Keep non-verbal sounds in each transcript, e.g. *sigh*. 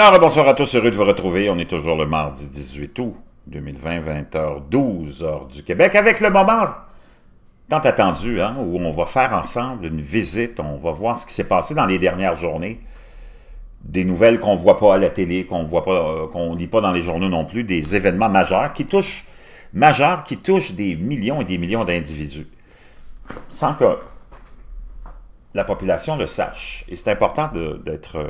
Alors, bonsoir à tous, heureux de vous retrouver. On est toujours le mardi 18 août 2020, 20h12, heure du Québec, avec le moment tant attendu, hein, où on va faire ensemble une visite, on va voir ce qui s'est passé dans les dernières journées, des nouvelles qu'on ne voit pas à la télé, qu'on voit pas, euh, qu'on lit pas dans les journaux non plus, des événements majeurs qui touchent, majeurs qui touchent des millions et des millions d'individus, sans que la population le sache. Et c'est important d'être euh,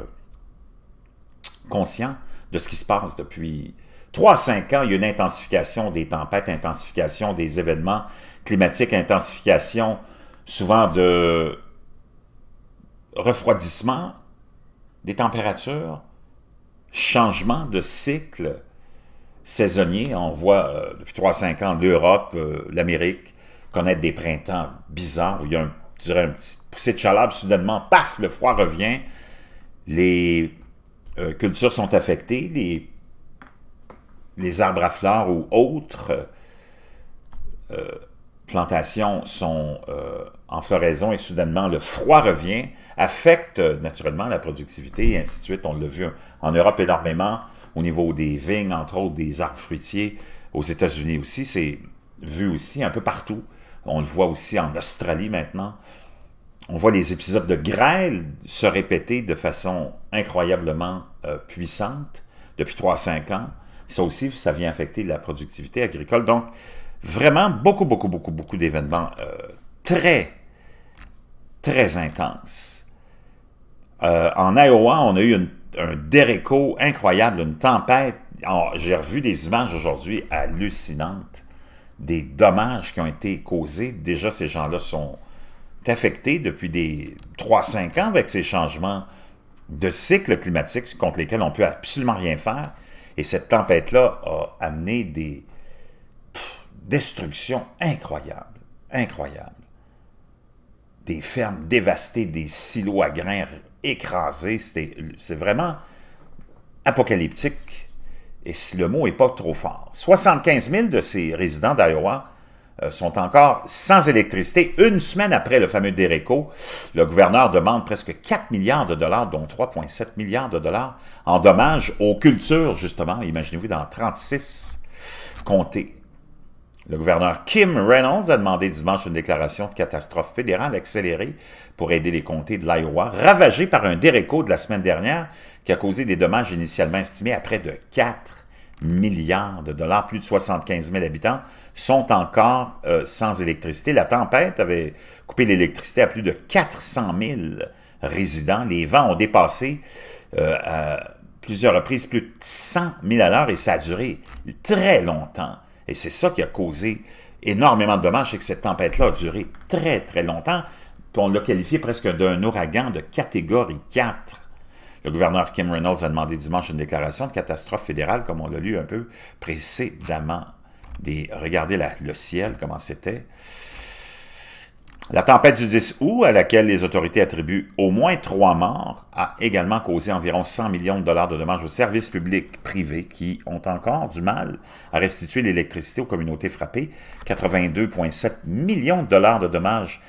conscient de ce qui se passe depuis 3 5 ans. Il y a une intensification des tempêtes, intensification des événements climatiques, intensification souvent de refroidissement des températures, changement de cycle saisonnier. On voit euh, depuis 3 5 ans l'Europe, euh, l'Amérique connaître des printemps bizarres où il y a un, petit poussé de chaleur, puis soudainement, paf, le froid revient. Les euh, cultures sont affectées, les, les arbres à fleurs ou autres euh, plantations sont euh, en floraison et soudainement le froid revient, affecte naturellement la productivité et ainsi de suite. On l'a vu en Europe énormément, au niveau des vignes, entre autres des arbres fruitiers, aux États-Unis aussi, c'est vu aussi un peu partout. On le voit aussi en Australie maintenant on voit les épisodes de grêle se répéter de façon incroyablement euh, puissante depuis 3-5 ans. Ça aussi, ça vient affecter la productivité agricole. Donc, vraiment, beaucoup, beaucoup, beaucoup, beaucoup d'événements euh, très, très intenses. Euh, en Iowa, on a eu un déréco incroyable, une tempête. Oh, j'ai revu des images aujourd'hui hallucinantes des dommages qui ont été causés. Déjà, ces gens-là sont affecté depuis des 3-5 ans avec ces changements de cycle climatique contre lesquels on ne peut absolument rien faire. Et cette tempête-là a amené des destructions incroyables, incroyables. Des fermes dévastées, des silos à grains écrasés. C'est vraiment apocalyptique. Et si le mot n'est pas trop fort. 75 000 de ces résidents d'Iowa euh, sont encore sans électricité. Une semaine après le fameux Déréco, le gouverneur demande presque 4 milliards de dollars, dont 3,7 milliards de dollars en dommages aux cultures, justement, imaginez-vous, dans 36 comtés. Le gouverneur Kim Reynolds a demandé dimanche une déclaration de catastrophe fédérale accélérée pour aider les comtés de l'Iowa, ravagés par un Déréco de la semaine dernière qui a causé des dommages initialement estimés à près de 4 milliards de dollars, plus de 75 000 habitants, sont encore euh, sans électricité. La tempête avait coupé l'électricité à plus de 400 000 résidents. Les vents ont dépassé euh, à plusieurs reprises plus de 100 000 à l'heure et ça a duré très longtemps. Et c'est ça qui a causé énormément de dommages, c'est que cette tempête-là a duré très, très longtemps. On l'a qualifié presque d'un ouragan de catégorie 4. Le gouverneur Kim Reynolds a demandé dimanche une déclaration de catastrophe fédérale, comme on l'a lu un peu précédemment. regardez le ciel, comment c'était. La tempête du 10 août, à laquelle les autorités attribuent au moins trois morts, a également causé environ 100 millions de dollars de dommages aux services publics privés qui ont encore du mal à restituer l'électricité aux communautés frappées. 82,7 millions de dollars de dommages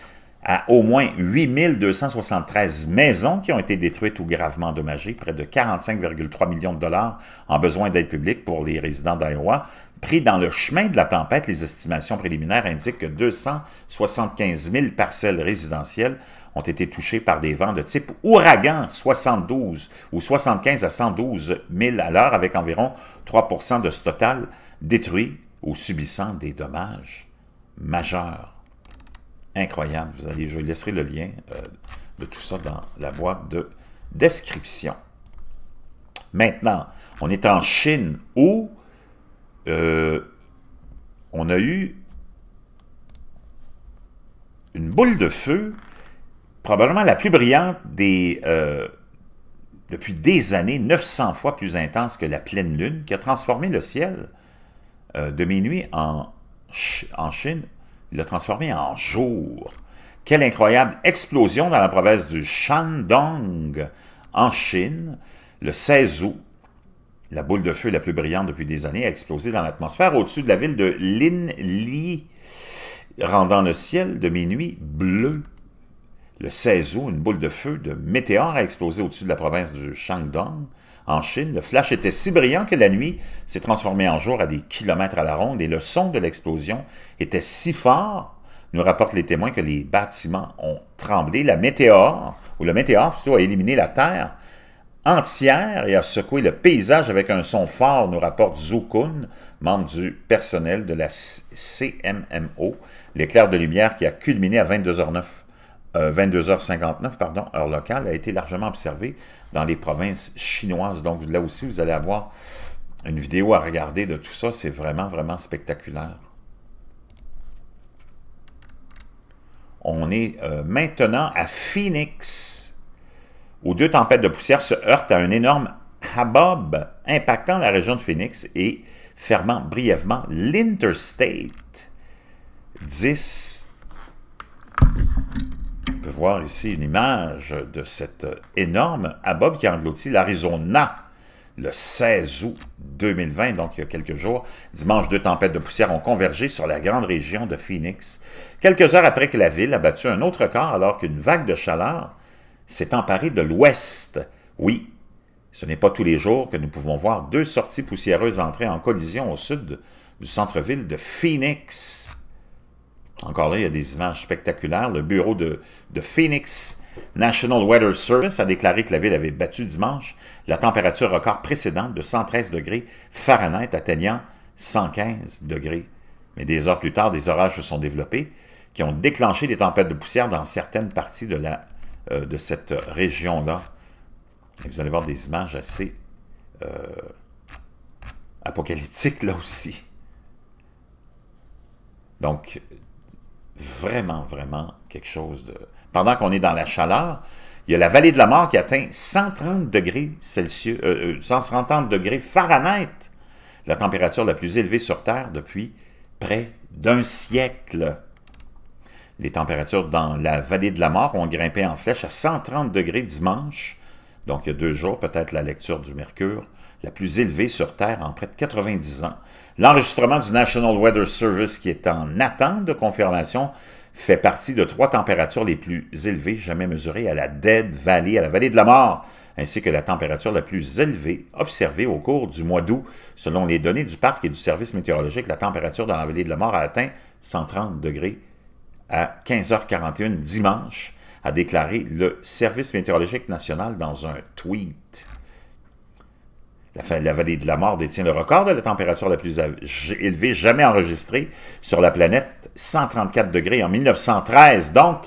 à au moins 273 maisons qui ont été détruites ou gravement endommagées, près de 45,3 millions de dollars en besoin d'aide publique pour les résidents d'Iowa. Pris dans le chemin de la tempête, les estimations préliminaires indiquent que 275 000 parcelles résidentielles ont été touchées par des vents de type ouragan 72 ou 75 à 112 000 à l'heure, avec environ 3 de ce total détruits ou subissant des dommages majeurs incroyable. Vous allez, je laisserai le lien euh, de tout ça dans la boîte de description. Maintenant, on est en Chine où euh, on a eu une boule de feu, probablement la plus brillante des, euh, depuis des années, 900 fois plus intense que la pleine lune, qui a transformé le ciel de minuit en Chine il l'a transformé en jour. Quelle incroyable explosion dans la province du Shandong, en Chine, le 16 août. La boule de feu la plus brillante depuis des années a explosé dans l'atmosphère au-dessus de la ville de Linli, rendant le ciel de minuit bleu. Le 16 août, une boule de feu de météore a explosé au-dessus de la province du Shandong, en Chine, le flash était si brillant que la nuit s'est transformée en jour à des kilomètres à la ronde et le son de l'explosion était si fort, nous rapportent les témoins, que les bâtiments ont tremblé. La météore, ou le météore plutôt, a éliminé la Terre entière et a secoué le paysage avec un son fort, nous rapporte Kun, membre du personnel de la CMMO, l'éclair de lumière qui a culminé à 22h09. 22h59, euh, pardon, heure locale, a été largement observée dans les provinces chinoises. Donc là aussi, vous allez avoir une vidéo à regarder de tout ça. C'est vraiment, vraiment spectaculaire. On est euh, maintenant à Phoenix, où deux tempêtes de poussière se heurtent à un énorme habab impactant la région de Phoenix et fermant brièvement l'Interstate 10 voir ici une image de cet euh, énorme abob qui engloutit l'Arizona le 16 août 2020, donc il y a quelques jours. Dimanche, deux tempêtes de poussière ont convergé sur la grande région de Phoenix, quelques heures après que la ville a battu un autre record alors qu'une vague de chaleur s'est emparée de l'ouest. Oui, ce n'est pas tous les jours que nous pouvons voir deux sorties poussiéreuses entrer en collision au sud du centre-ville de Phoenix. Encore là, il y a des images spectaculaires. Le bureau de, Phoenix National Weather Service a déclaré que la ville avait battu dimanche la température record précédente de 113 degrés Fahrenheit, atteignant 115 degrés. Mais des heures plus tard, des orages se sont développés qui ont déclenché des tempêtes de poussière dans certaines parties de, euh, cette région-là. vous allez voir des images assez euh, apocalyptiques là aussi. Donc, vraiment, vraiment quelque chose de... Pendant qu'on est dans la chaleur, il y a la vallée de la mort qui atteint 130 degrés Celsius, 130 euh, euh, degrés Fahrenheit, la température la plus élevée sur Terre depuis près d'un siècle. Les températures dans la vallée de la mort ont grimpé en flèche à 130 degrés dimanche, donc il y a deux jours, peut-être la lecture du Mercure, la plus élevée sur Terre en près de 90 ans. L'enregistrement du National Weather Service, qui est en attente de confirmation, fait partie de trois températures les plus élevées jamais mesurées à la Dead Valley, à la vallée de la mort, ainsi que la température la plus élevée observée au cours du mois d'août. Selon les données du parc et du service météorologique, la température dans la vallée de la mort a atteint 130 degrés à 15h41 dimanche, a déclaré le Service météorologique national dans un tweet. La, vallée de la mort détient le record de la température la plus élevée jamais enregistrée sur la planète, 134 degrés en 1913. Donc,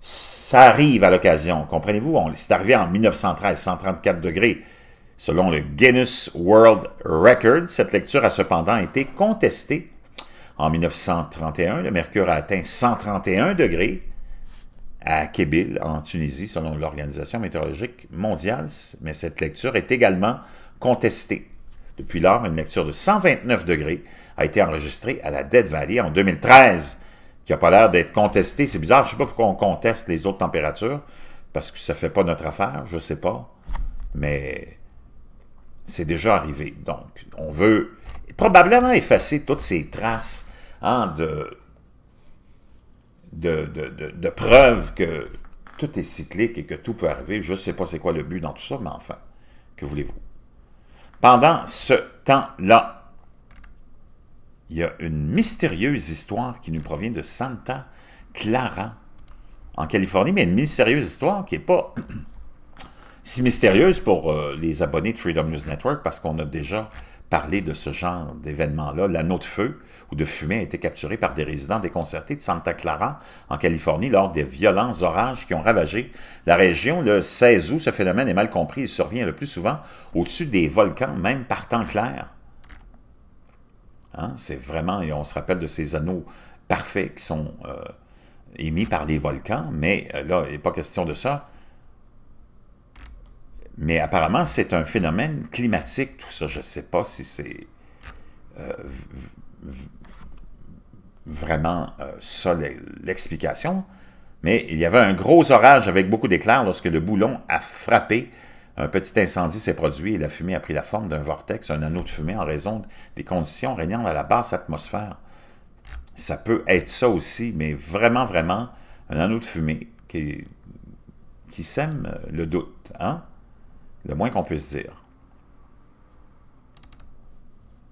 ça arrive à l'occasion, comprenez-vous? C'est arrivé en 1913, 134 degrés. Selon le Guinness World Record, cette lecture a cependant été contestée. En 1931, le mercure a atteint 131 degrés à Kébil, en Tunisie, selon l'Organisation météorologique mondiale, mais cette lecture est également contesté. Depuis lors, une lecture de 129 degrés a été enregistrée à la Dead Valley en 2013, qui n'a pas l'air d'être contestée. C'est bizarre, je ne sais pas pourquoi on conteste les autres températures, parce que ça ne fait pas notre affaire, je ne sais pas. Mais c'est déjà arrivé. Donc, on veut probablement effacer toutes ces traces hein, de, de, de preuves que tout est cyclique et que tout peut arriver. Je ne sais pas c'est quoi le but dans tout ça, mais enfin, que voulez-vous? Pendant ce temps-là, il y a une mystérieuse histoire qui nous provient de Santa Clara, en Californie, mais une mystérieuse histoire qui n'est pas *clears throat* si mystérieuse pour euh, les abonnés de Freedom News Network parce qu'on a déjà parler de ce genre d'événement-là. L'anneau de feu ou de fumée a été capturé par des résidents déconcertés de Santa Clara, en Californie, lors des violents orages qui ont ravagé la région. Le 16 août, ce phénomène est mal compris. Il survient le plus souvent au-dessus des volcans, même par temps clair. Hein, c'est vraiment, et on se rappelle de ces anneaux parfaits qui sont euh, émis par les volcans, mais euh, là, il n'est pas question de ça mais apparemment, c'est un phénomène climatique, tout ça. Je ne sais pas si c'est euh, vraiment euh, ça l'explication, mais il y avait un gros orage avec beaucoup d'éclairs lorsque le boulon a frappé. Un petit incendie s'est produit et la fumée a pris la forme d'un vortex, un anneau de fumée en raison des conditions régnant à la basse atmosphère. Ça peut être ça aussi, mais vraiment, vraiment, un anneau de fumée qui, qui sème le doute. Hein? Le moins qu'on puisse dire.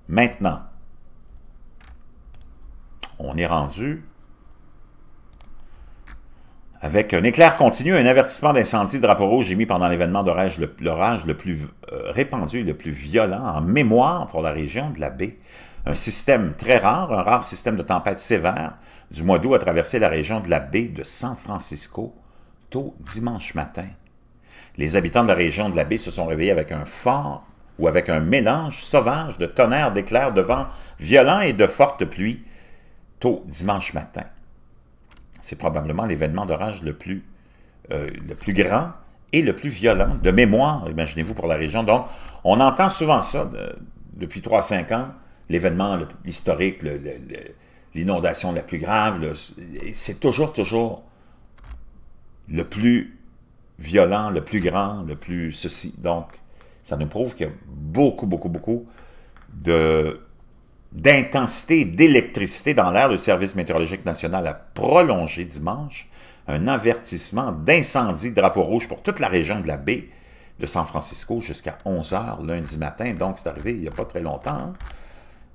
Maintenant, on est rendu avec un éclair continu, un avertissement d'incendie de drapeau rouge émis pendant l'événement d'orage, l'orage le, plus euh, répandu et le plus violent en mémoire pour la région de la baie. Un système très rare, un rare système de tempête sévère du mois d'août a traversé la région de la baie de San Francisco tôt dimanche matin les habitants de la région de la baie se sont réveillés avec un fort ou avec un mélange sauvage de tonnerre, d'éclairs, de vent violent et de fortes pluies tôt dimanche matin. C'est probablement l'événement d'orage le, plus, euh, le plus grand et le plus violent de mémoire, imaginez-vous, pour la région. Donc, on entend souvent ça euh, depuis 3 cinq ans, l'événement historique, l'inondation la plus grave. C'est toujours, toujours le plus violent, le plus grand, le plus ceci. Donc, ça nous prouve qu'il y a beaucoup, beaucoup, beaucoup d'intensité d'électricité dans l'air. Le Service météorologique national a prolongé dimanche un avertissement d'incendie de drapeau rouge pour toute la région de la baie de San Francisco jusqu'à 11h lundi matin. Donc, c'est arrivé il n'y a pas très longtemps. Hein.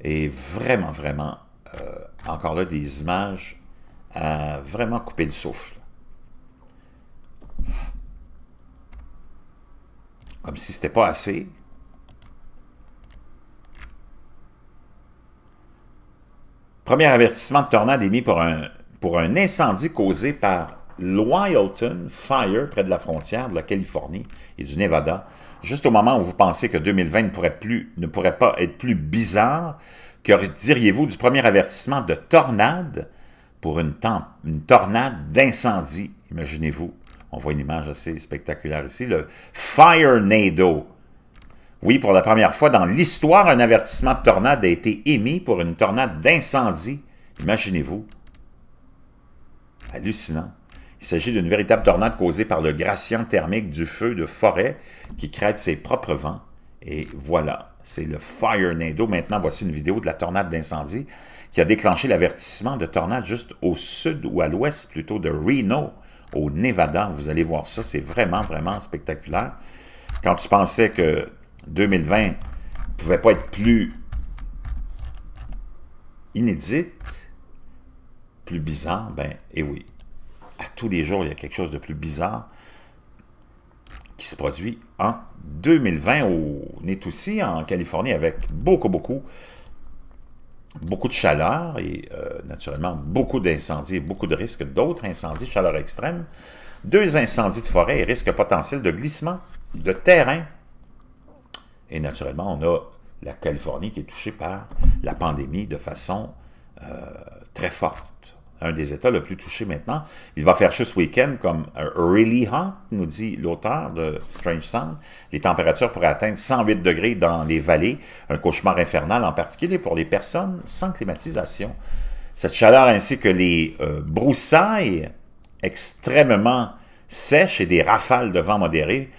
Et vraiment, vraiment, euh, encore là, des images à vraiment couper le souffle. Comme si c'était pas assez. Premier avertissement de tornade émis pour un, pour un incendie causé par Loyalton Fire près de la frontière de la Californie et du Nevada. Juste au moment où vous pensez que 2020 ne pourrait, plus, ne pourrait pas être plus bizarre, que diriez-vous du premier avertissement de tornade pour une, une tornade d'incendie, imaginez-vous. On voit une image assez spectaculaire ici, le Fire Nado. Oui, pour la première fois dans l'histoire, un avertissement de tornade a été émis pour une tornade d'incendie. Imaginez-vous. Hallucinant. Il s'agit d'une véritable tornade causée par le gradient thermique du feu de forêt qui crée ses propres vents. Et voilà, c'est le Fire Nado. Maintenant, voici une vidéo de la tornade d'incendie qui a déclenché l'avertissement de tornade juste au sud ou à l'ouest plutôt de Reno au Nevada. Vous allez voir ça, c'est vraiment, vraiment spectaculaire. Quand tu pensais que 2020 ne pouvait pas être plus inédite, plus bizarre, ben, et eh oui. À tous les jours, il y a quelque chose de plus bizarre qui se produit en 2020. On est aussi en Californie avec beaucoup, beaucoup beaucoup de chaleur et euh, naturellement beaucoup d'incendies et beaucoup de risques d'autres incendies, chaleur extrême, deux incendies de forêt et risque potentiel de glissement de terrain. Et naturellement, on a la Californie qui est touchée par la pandémie de façon euh, très forte un des États le plus touchés maintenant. Il va faire chaud ce week-end, comme euh, really hot, nous dit l'auteur de Strange Sound. Les températures pourraient atteindre 108 degrés dans les vallées, un cauchemar infernal en particulier pour les personnes sans climatisation. Cette chaleur ainsi que les euh, broussailles extrêmement sèches et des rafales de vent modérés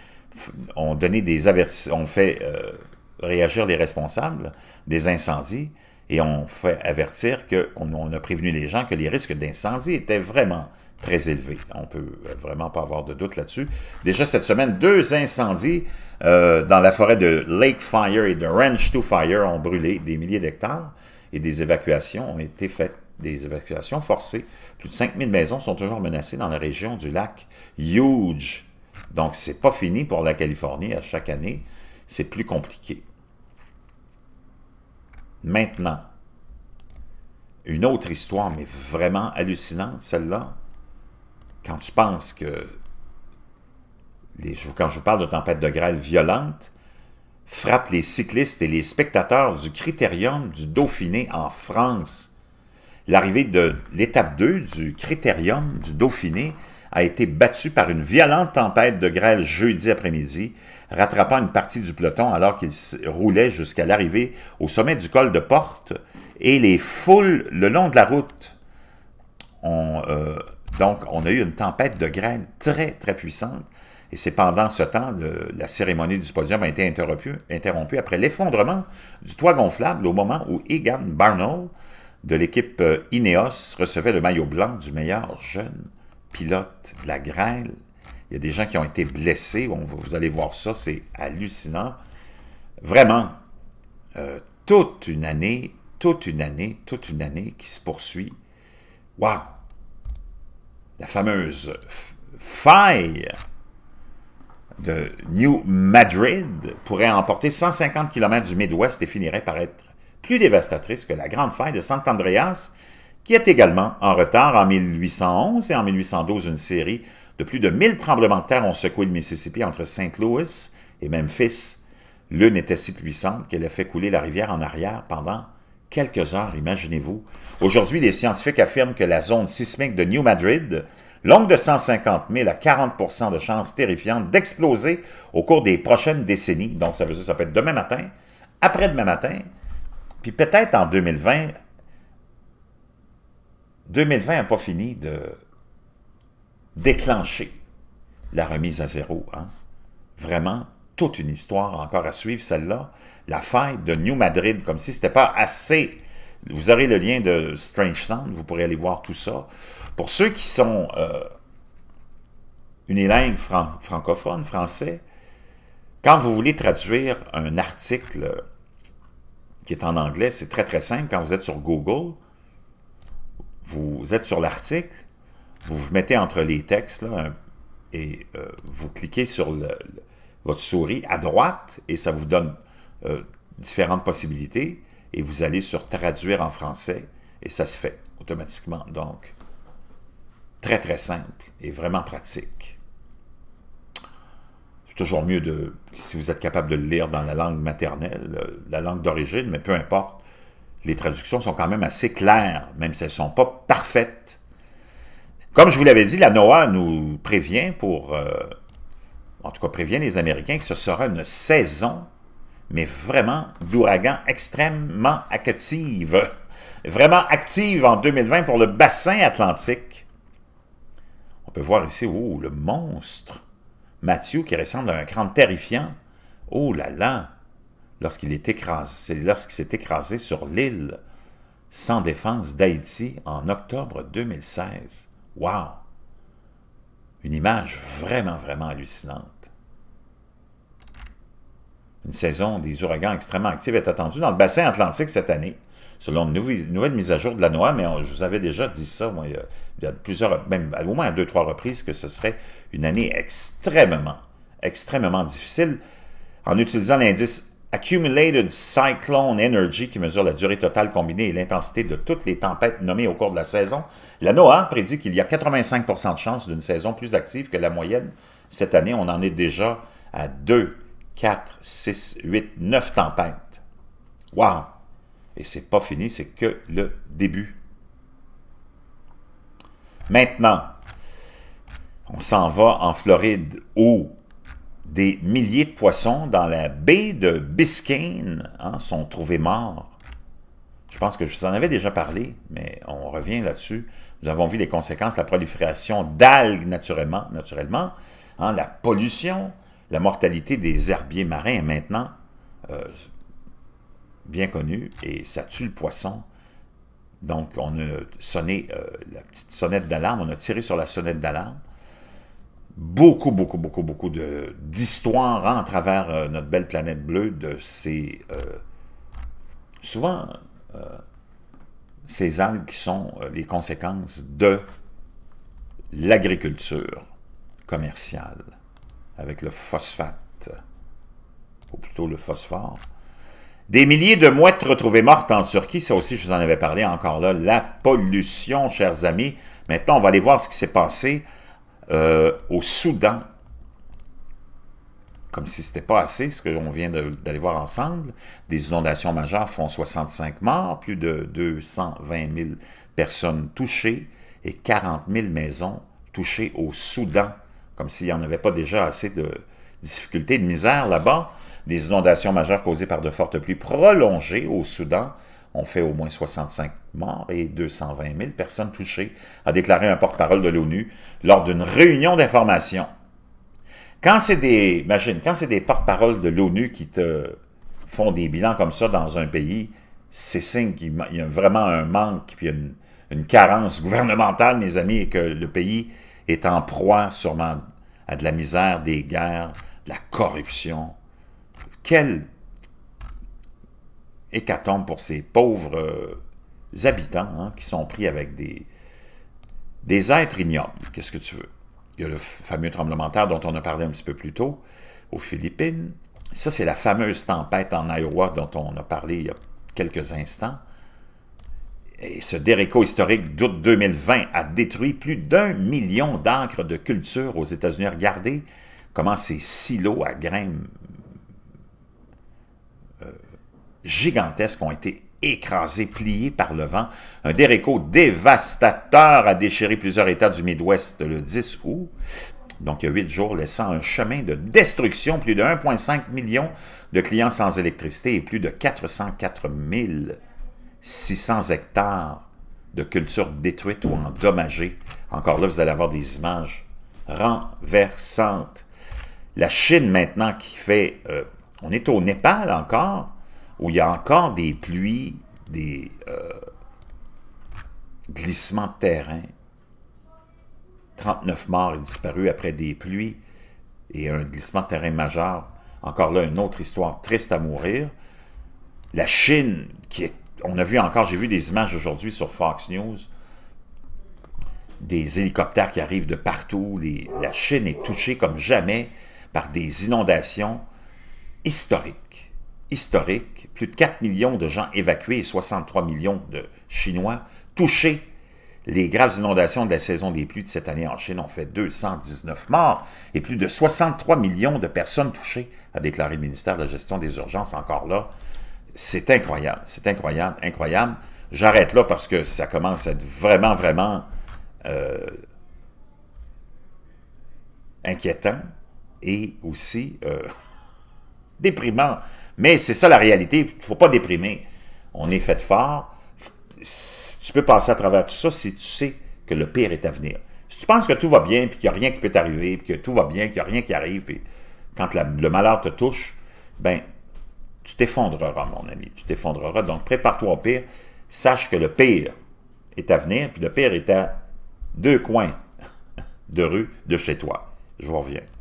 ont donné des avertissements, ont fait euh, réagir les responsables des incendies et on fait avertir qu'on on a prévenu les gens que les risques d'incendie étaient vraiment très élevés. On peut euh, vraiment pas avoir de doute là-dessus. Déjà cette semaine, deux incendies euh, dans la forêt de Lake Fire et de Ranch to Fire ont brûlé des milliers d'hectares et des évacuations ont été faites, des évacuations forcées. Plus de 5000 maisons sont toujours menacées dans la région du lac Huge. Donc, c'est pas fini pour la Californie à chaque année. C'est plus compliqué. Maintenant, une autre histoire, mais vraiment hallucinante, celle-là. Quand tu penses que... Les, quand je vous parle de tempête de grêle violente, frappe les cyclistes et les spectateurs du Critérium du Dauphiné en France. L'arrivée de l'étape 2 du Critérium du Dauphiné a été battu par une violente tempête de grêle jeudi après-midi, rattrapant une partie du peloton alors qu'il roulait jusqu'à l'arrivée au sommet du col de Porte et les foules le long de la route. Euh, donc, on a eu une tempête de grêle très, très puissante. Et c'est pendant ce temps, que la cérémonie du podium a été interrompue, après l'effondrement du toit gonflable au moment où Egan Bernal de l'équipe euh, INEOS recevait le maillot blanc du meilleur jeune pilote de la grêle. Il y a des gens qui ont été blessés. vous allez voir ça, c'est hallucinant. Vraiment, euh, toute une année, toute une année, toute une année qui se poursuit. Waouh! La fameuse faille de New Madrid pourrait emporter 150 km du Midwest et finirait par être plus dévastatrice que la grande faille de Sant Andreas qui est également en retard. En 1811 et en 1812, une série de plus de 1000 tremblements de terre ont secoué le Mississippi entre St. Louis et Memphis. L'une était si puissante qu'elle a fait couler la rivière en arrière pendant quelques heures, imaginez-vous. Aujourd'hui, les scientifiques affirment que la zone sismique de New Madrid, longue de 150 000 à 40 de chances terrifiantes d'exploser au cours des prochaines décennies, donc ça veut dire que ça peut être demain matin, après-demain matin, puis peut-être en 2020, 2020 n'a pas fini de déclencher la remise à zéro. Hein. Vraiment, toute une histoire encore à suivre, celle-là. La fête de New Madrid, comme si ce n'était pas assez. Vous aurez le lien de Strange Sound, vous pourrez aller voir tout ça. Pour ceux qui sont une euh, unilingues francophone, français, quand vous voulez traduire un article euh, qui est en anglais, c'est très très simple. Quand vous êtes sur Google, vous êtes sur l'article, vous vous mettez entre les textes et euh, vous cliquez sur votre souris à droite et ça vous donne euh, différentes possibilités et vous allez sur traduire en français et ça se fait automatiquement. Donc, très très simple et vraiment pratique. C'est toujours mieux de, si vous êtes capable de le lire dans la langue maternelle, euh, la langue d'origine, mais peu importe, les traductions sont quand même assez claires, même si elles ne sont pas parfaites. Comme je vous l'avais dit, la NOAA nous prévient pour... Euh, en tout cas, prévient les Américains que ce sera une saison, mais vraiment d'ouragan extrêmement active. *laughs* Vraiment active en 2020 pour le bassin atlantique. On peut voir ici, oh, le monstre. Mathieu qui ressemble à un crâne terrifiant. Oh là là, lorsqu'il s'est écrasé sur l'île sans défense d'Haïti en octobre 2016. Wow! Une image vraiment, vraiment hallucinante. Une saison des ouragans extrêmement active est attendue dans le bassin atlantique cette année, selon une nouvelle, mise à jour de la NOAA, mais je vous avais déjà dit ça, plusieurs, même au moins deux, trois reprises, que ce serait une année extrêmement, extrêmement difficile. En utilisant l'indice Accumulated Cyclone Energy, qui mesure la durée totale combinée et l'intensité de toutes les tempêtes nommées au cours de la saison, la NOAA prédit qu'il y a 85 de chances d'une saison plus active que la moyenne. Cette année, on en est déjà à 2, 4, 6, 8, 9 tempêtes. Wow! Et c'est pas fini, c'est que le début. Maintenant, on s'en va en Floride où des milliers de poissons dans la baie de Biscayne hein, sont trouvés morts. Je pense que je vous en avais déjà parlé, mais on revient là-dessus. Nous avons vu les conséquences, la prolifération d'algues naturellement, naturellement hein, la pollution, la mortalité des herbiers marins est maintenant euh, bien connue et ça tue le poisson. Donc, on a sonné euh, la petite sonnette d'alarme, on a tiré sur la sonnette d'alarme beaucoup, beaucoup, beaucoup, beaucoup d'histoires en hein, à travers euh, notre belle planète bleue, de ces... Euh, souvent, euh, ces algues qui sont les conséquences de l'agriculture commerciale, avec le phosphate, ou plutôt le phosphore. Des milliers de mouettes retrouvées mortes en Turquie, ça aussi je vous en avais parlé encore là, la pollution, chers amis. Maintenant, on va aller voir ce qui s'est passé euh, au Soudan. Comme si ce n'était pas assez, ce que qu'on vient d'aller voir ensemble. Des inondations majeures font 65 morts, plus de 220 000 personnes touchées et 40 000 maisons touchées au Soudan. Comme s'il n'y en avait pas déjà assez de difficultés, de misère là-bas. Des inondations majeures causées par de fortes pluies prolongées au Soudan on fait au moins 65 morts et 220 000 personnes touchées, a déclaré un porte-parole de l'ONU lors d'une réunion d'information. Quand c'est des, imagine, quand c'est des porte-paroles de l'ONU qui te font des bilans comme ça dans un pays, c'est signe qu'il y a vraiment un manque, puis une, carence gouvernementale, mes amis, et que le pays est en proie sûrement à de la misère, des guerres, de la corruption. Quelle hécatombe pour ces pauvres euh, habitants hein, qui sont pris avec des, des êtres ignobles. Qu'est-ce que tu veux? Il y a le fameux tremblement de terre dont on a parlé un petit peu plus tôt aux Philippines. Ça, c'est la fameuse tempête en Iowa dont on a parlé il y a quelques instants. Et ce déréco historique d'août 2020 a détruit plus d'un million d'acres de culture aux États-Unis. Regardez comment ces silos à grains gigantesques ont été écrasés, pliés par le vent. Un déréco dévastateur a déchiré plusieurs États du Midwest le 10 août, donc il y a huit jours, laissant un chemin de destruction, plus de 1,5 million de clients sans électricité et plus de 404 600 hectares de cultures détruites ou endommagées. Encore là, vous allez avoir des images renversantes. La Chine maintenant qui fait... Euh, on est au Népal encore, où il y a encore des pluies, des euh, glissements de terrain. 39 morts et disparus après des pluies et un glissement de terrain majeur. Encore là, une autre histoire triste à mourir. La Chine, qui est, on a vu encore, j'ai vu des images aujourd'hui sur Fox News, des hélicoptères qui arrivent de partout. la Chine est touchée comme jamais par des inondations historiques historique, plus de 4 millions de gens évacués et 63 millions de Chinois touchés. Les graves inondations de la saison des pluies de cette année en Chine ont fait 219 morts et plus de 63 millions de personnes touchées, a déclaré le ministère de la Gestion des urgences encore là. C'est incroyable, c'est incroyable, incroyable. J'arrête là parce que ça commence à être vraiment, vraiment euh, inquiétant et aussi euh, *laughs* déprimant. Mais c'est ça la réalité, il ne faut pas déprimer. On est fait fort. Tu peux passer à travers tout ça si tu sais que le pire est à venir. Si tu penses que tout va bien, puis qu'il n'y a rien qui peut t'arriver, puis que tout va bien, qu'il n'y a rien qui arrive, puis quand le malheur te touche, ben tu t'effondreras, mon ami, tu t'effondreras. Donc, prépare-toi au pire. Sache que le pire est à venir, puis le pire est à deux coins de rue de chez toi. Je vous reviens.